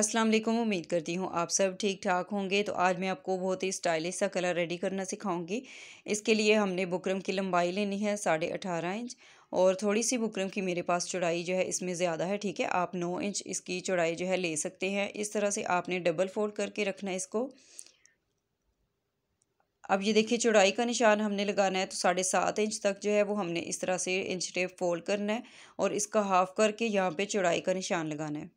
अस्सलाम वालेकुम उम्मीद करती हूँ आप सब ठीक ठाक होंगे तो आज मैं आपको बहुत ही स्टाइलिश सा कलर रेडी करना सिखाऊंगी इसके लिए हमने बुकरम की लंबाई लेनी है साढ़े अठारह इंच और थोड़ी सी बुकरम की मेरे पास चौड़ाई जो है इसमें ज़्यादा है ठीक है आप नौ इंच इसकी चौड़ाई जो है ले सकते हैं इस तरह से आपने डबल फोल्ड करके रखना है इसको अब ये देखिए चौड़ाई का निशान हमने लगाना है तो साढ़े सात इंच तक जो है वो हमने इस तरह से इंच टेप फोल्ड करना है और इसका हाफ करके यहाँ पर चौड़ाई का निशान लगाना है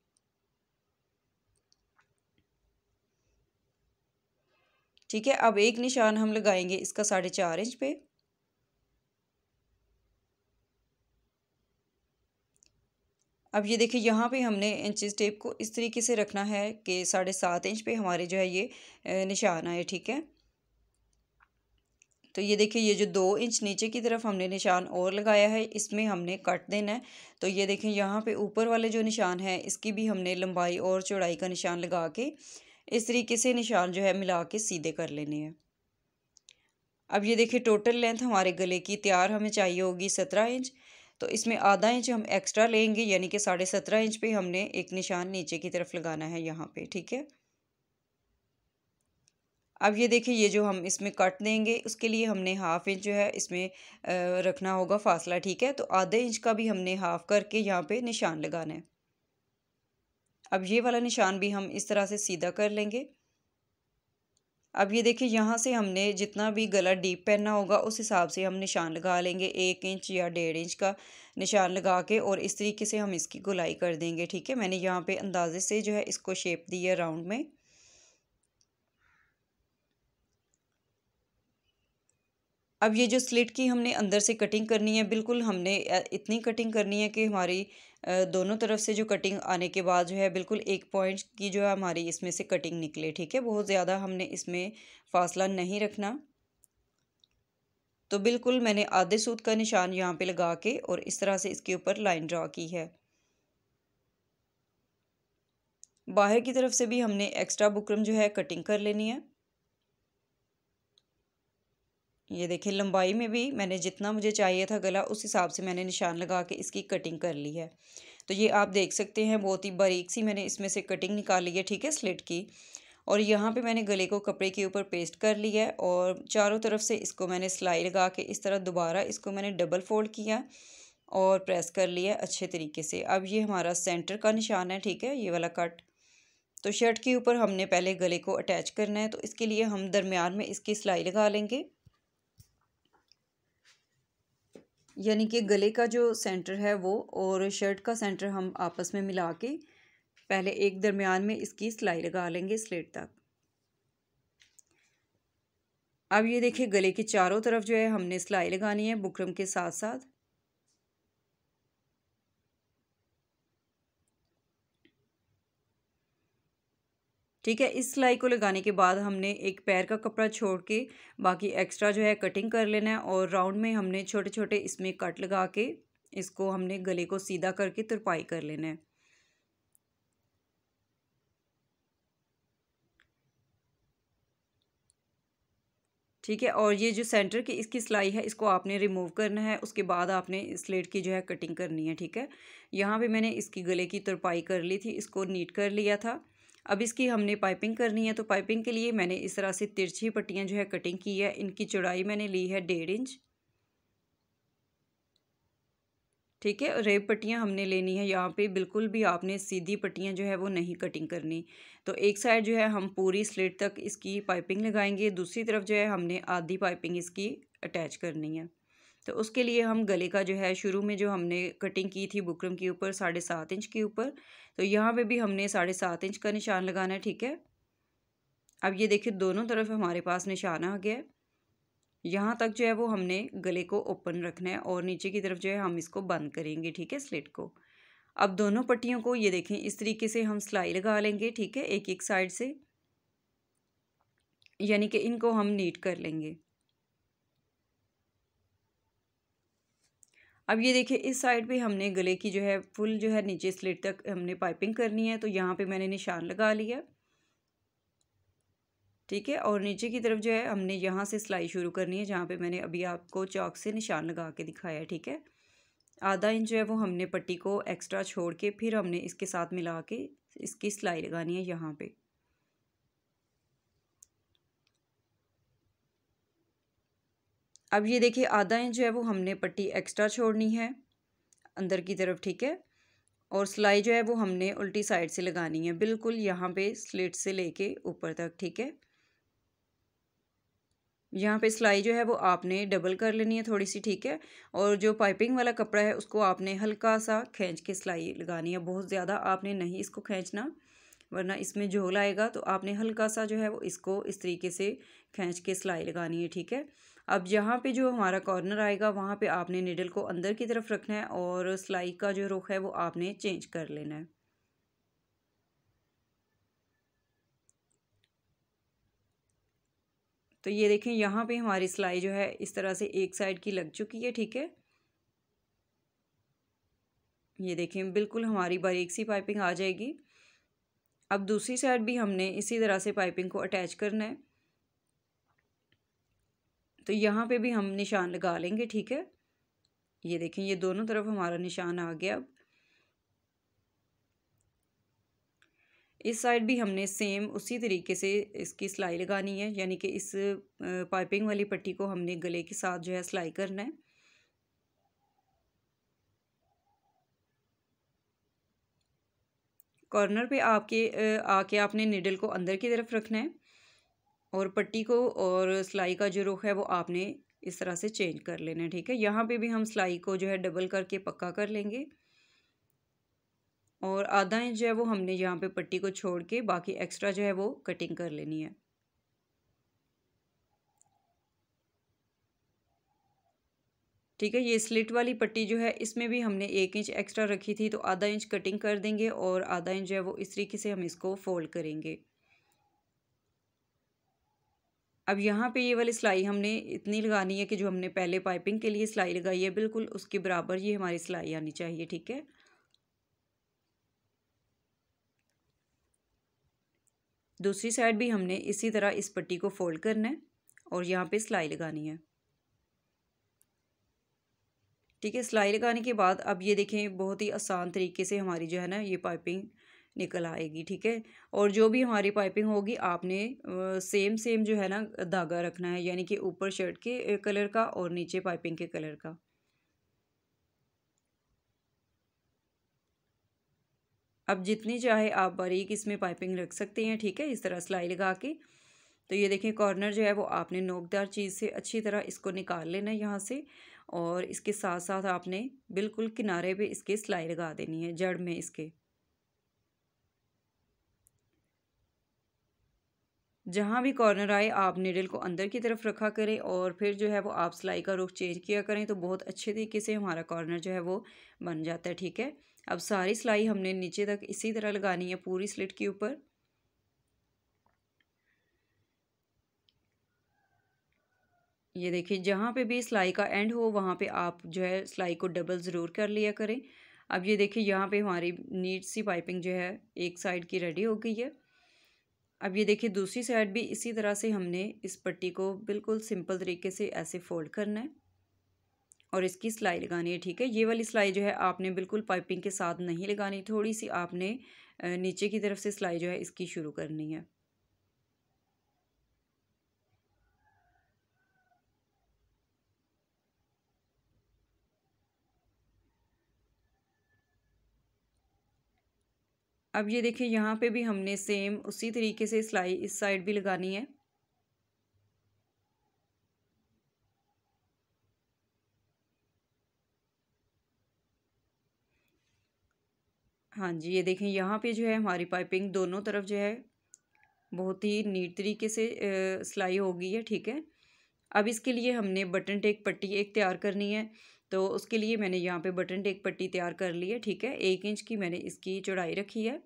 ठीक है अब एक निशान हम लगाएंगे इसका साढ़े चार इंच पे अब ये देखिए यहाँ पे हमने इंचेस टेप को इस तरीके से रखना है कि साढ़े सात इंच पे हमारे जो है ये निशान आए ठीक है तो ये देखिए ये जो दो इंच नीचे की तरफ हमने निशान और लगाया है इसमें हमने कट देना है तो ये देखें यहाँ पे ऊपर वाले जो निशान है इसकी भी हमने लंबाई और चौड़ाई का निशान लगा के इस तरीके से निशान जो है मिला के सीधे कर लेने हैं अब ये देखिए टोटल लेंथ हमारे गले की तैयार हमें चाहिए होगी सत्रह इंच तो इसमें आधा इंच हम एक्स्ट्रा लेंगे यानी कि साढ़े सत्रह इंच पे हमने एक निशान नीचे की तरफ लगाना है यहाँ पे ठीक है अब ये देखिए ये जो हम इसमें कट देंगे उसके लिए हमने हाफ इंच जो है इसमें रखना होगा फासला ठीक है तो आधे इंच का भी हमने हाफ करके यहाँ पे निशान लगाना है अब ये वाला निशान भी हम इस तरह से सीधा कर लेंगे अब ये देखिए यहाँ से हमने जितना भी गला डीप पहनना होगा उस हिसाब से हम निशान लगा लेंगे एक इंच या डेढ़ इंच का निशान लगा के और इस तरीके से हम इसकी गुलाई कर देंगे ठीक है मैंने यहाँ पे अंदाजे से जो है इसको शेप दी है राउंड में अब ये जो स्लिट की हमने अंदर से कटिंग करनी है बिल्कुल हमने इतनी कटिंग करनी है कि हमारी दोनों तरफ से जो कटिंग आने के बाद जो है बिल्कुल एक पॉइंट की जो है हमारी इसमें से कटिंग निकले ठीक है बहुत ज़्यादा हमने इसमें फासला नहीं रखना तो बिल्कुल मैंने आधे सूत का निशान यहाँ पे लगा के और इस तरह से इसके ऊपर लाइन ड्रा की है बाहर की तरफ से भी हमने एक्स्ट्रा बुकरम जो है कटिंग कर लेनी है ये देखिए लंबाई में भी मैंने जितना मुझे चाहिए था गला उस हिसाब से मैंने निशान लगा के इसकी कटिंग कर ली है तो ये आप देख सकते हैं बहुत ही बारीक सी मैंने इसमें से कटिंग निकाल ली है ठीक है स्लिट की और यहाँ पे मैंने गले को कपड़े के ऊपर पेस्ट कर लिया है और चारों तरफ से इसको मैंने सिलाई लगा के इस तरह दोबारा इसको मैंने डबल फोल्ड किया और प्रेस कर लिया अच्छे तरीके से अब ये हमारा सेंटर का निशान है ठीक है ये वाला कट तो शर्ट के ऊपर हमने पहले गले को अटैच करना है तो इसके लिए हम दरमियान में इसकी सिलाई लगा लेंगे यानी कि गले का जो सेंटर है वो और शर्ट का सेंटर हम आपस में मिला के पहले एक दरमियान में इसकी सिलाई लगा लेंगे स्लेट तक अब ये देखिए गले के चारों तरफ जो है हमने सिलाई लगानी है बुकरम के साथ साथ ठीक है इस सिलाई को लगाने के बाद हमने एक पैर का कपड़ा छोड़ के बाकी एक्स्ट्रा जो है कटिंग कर लेना है और राउंड में हमने छोटे छोटे इसमें कट लगा के इसको हमने गले को सीधा करके तुरपाई कर लेना है ठीक है और ये जो सेंटर की इसकी सिलाई है इसको आपने रिमूव करना है उसके बाद आपने स्लेट की जो है कटिंग करनी है ठीक है यहाँ पे मैंने इसकी गले की तुरपाई कर ली थी इसको नीट कर लिया था अब इसकी हमने पाइपिंग करनी है तो पाइपिंग के लिए मैंने इस तरह से तिरछी पट्टियाँ जो है कटिंग की है इनकी चौड़ाई मैंने ली है डेढ़ इंच ठीक है रेब पट्टियाँ हमने लेनी है यहाँ पे बिल्कुल भी आपने सीधी पट्टियाँ जो है वो नहीं कटिंग करनी तो एक साइड जो है हम पूरी स्लेट तक इसकी पाइपिंग लगाएंगे दूसरी तरफ जो है हमने आधी पाइपिंग इसकी अटैच करनी है तो उसके लिए हम गले का जो है शुरू में जो हमने कटिंग की थी बुकरम के ऊपर साढ़े सात इंच के ऊपर तो यहाँ पे भी हमने साढ़े सात इंच का निशान लगाना है ठीक है अब ये देखिए दोनों तरफ हमारे पास निशान आ गया है यहाँ तक जो है वो हमने गले को ओपन रखना है और नीचे की तरफ जो है हम इसको बंद करेंगे ठीक है स्लेट को अब दोनों पट्टियों को ये देखें इस तरीके से हम सिलाई लगा लेंगे ठीक है एक एक साइड से यानी कि इनको हम नीट कर लेंगे अब ये देखिए इस साइड पे हमने गले की जो है फुल जो है नीचे स्लेट तक हमने पाइपिंग करनी है तो यहाँ पे मैंने निशान लगा लिया ठीक है और नीचे की तरफ जो है हमने यहाँ से सिलाई शुरू करनी है जहाँ पे मैंने अभी आपको चौक से निशान लगा के दिखाया ठीक है आधा इंच जो है वो हमने पट्टी को एक्स्ट्रा छोड़ के फिर हमने इसके साथ मिला के इसकी सिलाई लगानी है यहाँ पर अब ये देखिए आधा इंच जो है वो हमने पट्टी एक्स्ट्रा छोड़नी है अंदर की तरफ ठीक है और सिलाई जो है वो हमने उल्टी साइड से लगानी है बिल्कुल यहाँ पे स्लिट से लेके ऊपर तक ठीक है यहाँ पे सिलाई जो है वो आपने डबल कर लेनी है थोड़ी सी ठीक है और जो पाइपिंग वाला कपड़ा है उसको आपने हल्का सा खींच के सिलाई लगानी है बहुत ज़्यादा आपने नहीं इसको खींचना वरना इसमें झोल आएगा तो आपने हल्का सा जो है वो इसको इस तरीके से खींच के सिलाई लगानी है ठीक है अब यहाँ पे जो हमारा कॉर्नर आएगा वहाँ पे आपने निडल को अंदर की तरफ रखना है और सिलाई का जो रुख है वो आपने चेंज कर लेना है तो ये देखें यहाँ पे हमारी सिलाई जो है इस तरह से एक साइड की लग चुकी है ठीक है ये देखें बिल्कुल हमारी बारीक सी पाइपिंग आ जाएगी अब दूसरी साइड भी हमने इसी तरह से पाइपिंग को अटैच करना है तो यहाँ पे भी हम निशान लगा लेंगे ठीक है ये देखें ये दोनों तरफ हमारा निशान आ गया अब इस साइड भी हमने सेम उसी तरीके से इसकी सिलाई लगानी है यानी कि इस पाइपिंग वाली पट्टी को हमने गले के साथ जो है सिलाई करना है कॉर्नर पे आपके आके आपने निडल को अंदर की तरफ रखना है और पट्टी को और सिलाई का जो रुख है वो आपने इस तरह से चेंज कर लेना है ठीक है यहाँ पे भी हम सिलाई को जो है डबल करके पक्का कर लेंगे और आधा इंच जो है वो हमने यहाँ पे पट्टी को छोड़ के बाकी एक्स्ट्रा जो है वो कटिंग कर लेनी है ठीक है ये स्लिट वाली पट्टी जो है इसमें भी हमने एक इंच एक्स्ट्रा रखी थी तो आधा इंच कटिंग कर देंगे और आधा इंच जो है वो इस तरीके से हम इसको फोल्ड करेंगे अब यहाँ पे ये वाली सिलाई हमने इतनी लगानी है कि जो हमने पहले पाइपिंग के लिए सिलाई लगाई है बिल्कुल उसके बराबर ये हमारी सिलाई आनी चाहिए ठीक है दूसरी साइड भी हमने इसी तरह इस पट्टी को फोल्ड करना है और यहाँ पे सिलाई लगानी है ठीक है सिलाई लगाने के बाद अब ये देखें बहुत ही आसान तरीके से हमारी जो है ना ये पाइपिंग निकल आएगी ठीक है और जो भी हमारी पाइपिंग होगी आपने सेम सेम जो है ना धागा रखना है यानी कि ऊपर शर्ट के कलर का और नीचे पाइपिंग के कलर का अब जितनी चाहे आप बारीक इसमें पाइपिंग रख सकते हैं ठीक है इस तरह सिलाई लगा के तो ये देखें कॉर्नर जो है वो आपने नोकदार चीज़ से अच्छी तरह इसको निकाल लेना है यहाँ से और इसके साथ साथ आपने बिल्कुल किनारे पे इसके सिलाई लगा देनी है जड़ में इसके जहाँ भी कॉर्नर आए आप निडल को अंदर की तरफ रखा करें और फिर जो है वो आप सिलाई का रुख चेंज किया करें तो बहुत अच्छे तरीके से हमारा कॉर्नर जो है वो बन जाता है ठीक है अब सारी सिलाई हमने नीचे तक इसी तरह लगानी है पूरी स्लिट के ऊपर ये देखिए जहाँ पे भी सिलाई का एंड हो वहाँ पे आप जो है सिलाई को डबल ज़रूर कर लिया करें अब ये देखिए यहाँ पे हमारी नीट सी पाइपिंग जो है एक साइड की रेडी हो गई है अब ये देखिए दूसरी साइड भी इसी तरह से हमने इस पट्टी को बिल्कुल सिंपल तरीके से ऐसे फोल्ड करना है और इसकी सिलाई लगानी है ठीक है ये वाली सिलाई जो है आपने बिल्कुल पाइपिंग के साथ नहीं लगानी थोड़ी सी आपने नीचे की तरफ से सिलाई जो है इसकी शुरू करनी है अब ये देखिए यहाँ पे भी हमने सेम उसी तरीके से सिलाई इस साइड भी लगानी है हाँ जी ये देखें यहाँ पे जो है हमारी पाइपिंग दोनों तरफ जो है बहुत ही नीट तरीके से सिलाई हो गई है ठीक है अब इसके लिए हमने बटन टेक पट्टी एक तैयार करनी है तो उसके लिए मैंने यहाँ पे बटन टेक पट्टी तैयार कर ली है ठीक है एक इंच की मैंने इसकी चौड़ाई रखी है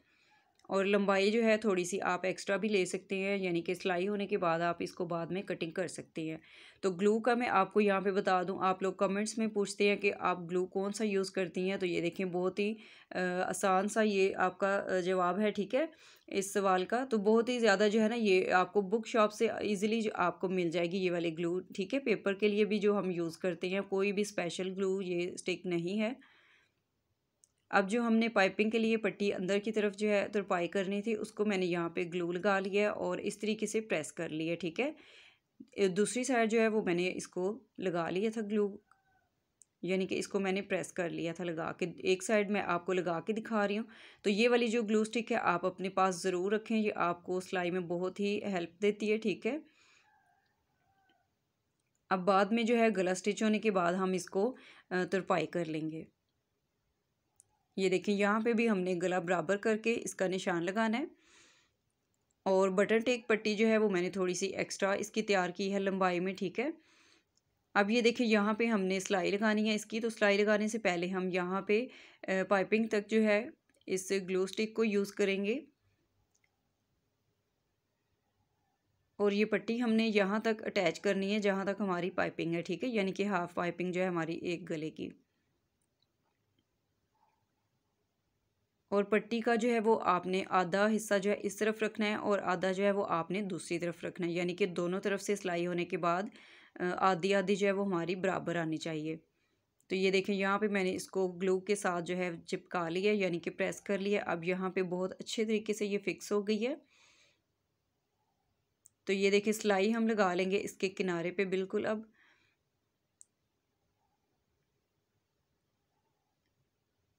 और लंबाई जो है थोड़ी सी आप एक्स्ट्रा भी ले सकते हैं यानी कि सिलाई होने के बाद आप इसको बाद में कटिंग कर सकते हैं तो ग्लू का मैं आपको यहाँ पे बता दूँ आप लोग कमेंट्स में पूछते हैं कि आप ग्लू कौन सा यूज़ करती हैं तो ये देखें बहुत ही आसान सा ये आपका जवाब है ठीक है इस सवाल का तो बहुत ही ज़्यादा जो है ना ये आपको बुक शॉप से ईज़िली जो आपको मिल जाएगी ये वाले ग्लू ठीक है पेपर के लिए भी जो हम यूज़ करते हैं कोई भी स्पेशल ग्लू ये स्टिक नहीं है अब जो हमने पाइपिंग के लिए पट्टी अंदर की तरफ जो है तुरपाई करनी थी उसको मैंने यहाँ पे ग्लू लगा लिया और इस तरीके से प्रेस कर लिया ठीक है दूसरी साइड जो है वो मैंने इसको लगा लिया था ग्लू यानी कि इसको मैंने प्रेस कर लिया था लगा के एक साइड मैं आपको लगा के दिखा रही हूँ तो ये वाली जो ग्लू स्टिक है आप अपने पास ज़रूर रखें ये आपको सिलाई में बहुत ही हेल्प देती है ठीक है अब बाद में जो है गला स्टिच होने के बाद हम इसको तुरपाई कर लेंगे ये देखें यहाँ पे भी हमने गला बराबर करके इसका निशान लगाना है और बटन टेक पट्टी जो है वो मैंने थोड़ी सी एक्स्ट्रा इसकी तैयार की है लंबाई में ठीक है अब ये देखिए यहाँ पे हमने सिलाई लगानी है इसकी तो सिलाई लगाने से पहले हम यहाँ पे पाइपिंग तक जो है इस ग्लू स्टिक को यूज़ करेंगे और ये पट्टी हमने यहाँ तक अटैच करनी है जहाँ तक हमारी पाइपिंग है ठीक है यानी कि हाफ़ पाइपिंग जो है हमारी एक गले की और पट्टी का जो है वो आपने आधा हिस्सा जो है इस तरफ रखना है और आधा जो है वो आपने दूसरी तरफ रखना है यानी कि दोनों तरफ से सिलाई होने के बाद आधी आधी जो है वो हमारी बराबर आनी चाहिए तो ये देखें यहाँ पे मैंने इसको ग्लू के साथ जो है चिपका लिया यानी कि प्रेस कर लिया अब यहाँ पे बहुत अच्छे तरीके से ये फिक्स हो गई है तो ये देखें सिलाई हम लगा लेंगे इसके किनारे पे बिल्कुल अब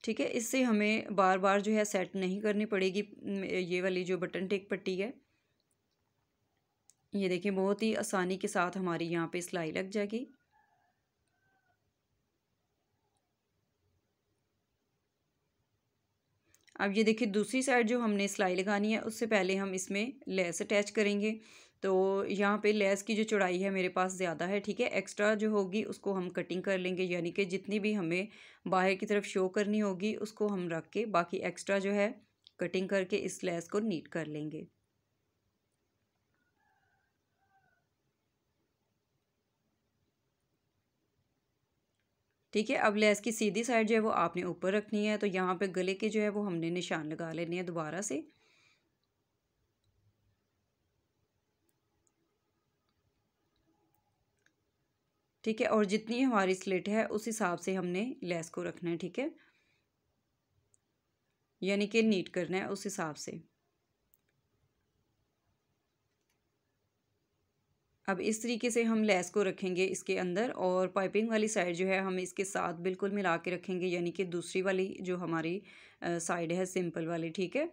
ठीक है इससे हमें बार बार जो है सेट नहीं करनी पड़ेगी ये वाली जो बटन टेक पट्टी है ये देखिए बहुत ही आसानी के साथ हमारी यहाँ पे सिलाई लग जाएगी अब ये देखिए दूसरी साइड जो हमने सिलाई लगानी है उससे पहले हम इसमें लेस अटैच करेंगे तो यहाँ पे लेस की जो चौड़ाई है मेरे पास ज़्यादा है ठीक है एक्स्ट्रा जो होगी उसको हम कटिंग कर लेंगे यानी कि जितनी भी हमें बाहर की तरफ शो करनी होगी उसको हम रख के बाकी एक्स्ट्रा जो है कटिंग करके इस लेस को नीट कर लेंगे ठीक है अब लेस की सीधी साइड जो है वो आपने ऊपर रखनी है तो यहाँ पे गले के जो है वो हमने निशान लगा लेने हैं दोबारा से ठीक है और जितनी हमारी स्लेट है उस हिसाब से हमने लेस को रखना है ठीक है यानी कि नीट करना है उस हिसाब से अब इस तरीके से हम लेस को रखेंगे इसके अंदर और पाइपिंग वाली साइड जो है हम इसके साथ बिल्कुल मिला के रखेंगे यानी कि दूसरी वाली जो हमारी साइड है सिंपल वाली ठीक है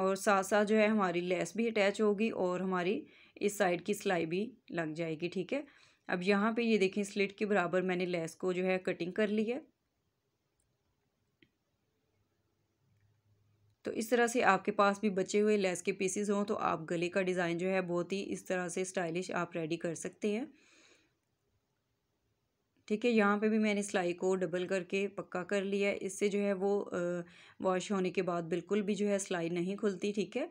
और साथ साथ जो है हमारी लेस भी अटैच होगी और हमारी इस साइड की सिलाई भी लग जाएगी ठीक है अब यहाँ पे ये देखें स्लिट के बराबर मैंने लेस को जो है कटिंग कर ली है तो इस तरह से आपके पास भी बचे हुए लेस के पीसेस हों तो आप गले का डिज़ाइन जो है बहुत ही इस तरह से स्टाइलिश आप रेडी कर सकते हैं ठीक है यहाँ पे भी मैंने सिलाई को डबल करके पक्का कर लिया इससे जो है वो वॉश होने के बाद बिल्कुल भी जो है सिलाई नहीं खुलती ठीक है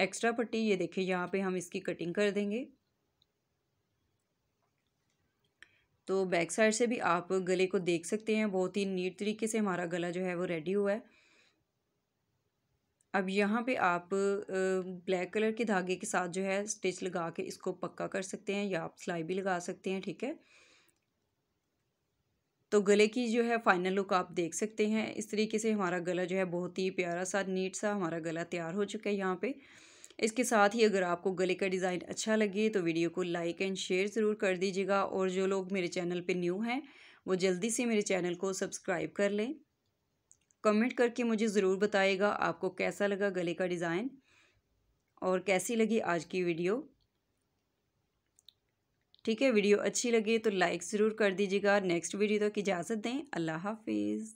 एक्स्ट्रा पट्टी ये देखिए यहाँ पे हम इसकी कटिंग कर देंगे तो बैक साइड से भी आप गले को देख सकते हैं बहुत ही नीट तरीके से हमारा गला जो है वो रेडी हुआ है अब यहाँ पे आप ब्लैक कलर के धागे के साथ जो है स्टिच लगा के इसको पक्का कर सकते हैं या आप सिलाई भी लगा सकते हैं ठीक है तो गले की जो है फाइनल लुक आप देख सकते हैं इस तरीके से हमारा गला जो है बहुत ही प्यारा सा नीट सा हमारा गला तैयार हो चुका है यहाँ पे इसके साथ ही अगर आपको गले का डिज़ाइन अच्छा लगे तो वीडियो को लाइक एंड शेयर ज़रूर कर दीजिएगा और जो लोग मेरे चैनल पर न्यू हैं वो जल्दी से मेरे चैनल को सब्सक्राइब कर लें कमेंट करके मुझे ज़रूर बताइएगा आपको कैसा लगा गले का डिज़ाइन और कैसी लगी आज की वीडियो ठीक है वीडियो अच्छी लगे तो लाइक ज़रूर कर दीजिएगा नेक्स्ट वीडियो तक इजाज़त दें अल्लाह हाफिज़